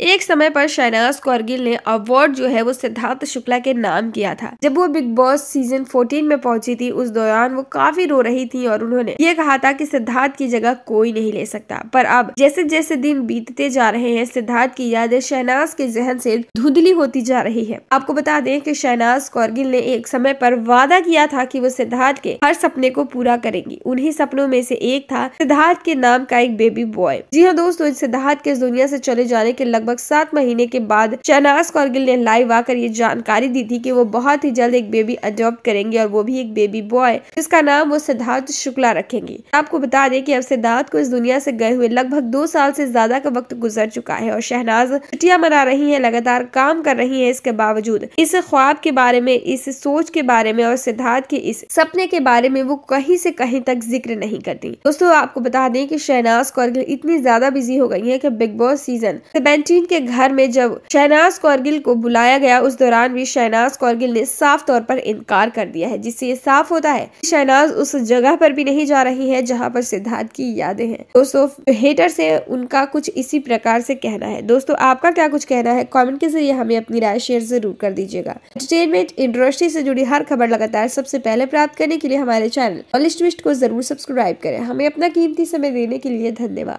एक समय पर शहनाज कौरगिल ने अवार्ड जो है वो सिद्धार्थ शुक्ला के नाम किया था जब वो बिग बॉस सीजन 14 में पहुंची थी उस दौरान वो काफी रो रही थी और उन्होंने ये कहा था कि सिद्धार्थ की जगह कोई नहीं ले सकता पर अब जैसे जैसे दिन बीतते जा रहे हैं सिद्धार्थ की यादें शहनाज के जहन से धुंधली होती जा रही है आपको बता दें की शहनाज कौरगिल ने एक समय पर वादा किया था कि वो सिद्धार्थ के हर सपने को पूरा करेंगी उन्ही सपनों में से एक था सिद्धार्थ के नाम का एक बेबी बॉय जी हाँ दोस्तों सिद्धार्थ के दुनिया से चले जाने के लगभग लगभग सात महीने के बाद शहनाज कौरगिल ने लाइव आकर ये जानकारी दी थी कि वो बहुत ही जल्द एक बेबी अडॉप्ट करेंगे और वो भी एक बेबी बॉय जिसका नाम वो सिद्धार्थ शुक्ला रखेंगे आपको बता दें की अब सिद्धार्थ को इस दुनिया ऐसी गए हुए लगभग दो साल ऐसी ज्यादा का वक्त गुजर चुका है और शहनाज छुट्टियां मना रही है लगातार काम कर रही है इसके बावजूद इस ख्वाब के बारे में इस सोच के बारे में और सिद्धार्थ के इस सपने के बारे में वो कहीं से कहीं तक जिक्र नहीं करती दोस्तों आपको बता दें कि शहनाज कौरगिल इतनी ज्यादा बिजी हो गई है कि बिग बॉस सीजन मोहसिन के घर में जब शहनाज कौरगिल को बुलाया गया उस दौरान भी शहनाज कौरगिल ने साफ तौर पर इनकार कर दिया है जिससे ये साफ होता है शहनाज उस जगह पर भी नहीं जा रही है जहाँ पर सिद्धार्थ की यादें हैं दोस्तों हेटर से उनका कुछ इसी प्रकार से कहना है दोस्तों आपका क्या कुछ कहना है कॉमेंट के जरिए हमें अपनी राय शेयर जरूर कर दीजिएगा एंटरटेनमेंट इंडस्ट्री से जुड़ी हर खबर लगातार सबसे पहले प्राप्त करने के लिए हमारे चैनल को जरूर सब्सक्राइब करें हमें अपना कीमती समय देने के लिए धन्यवाद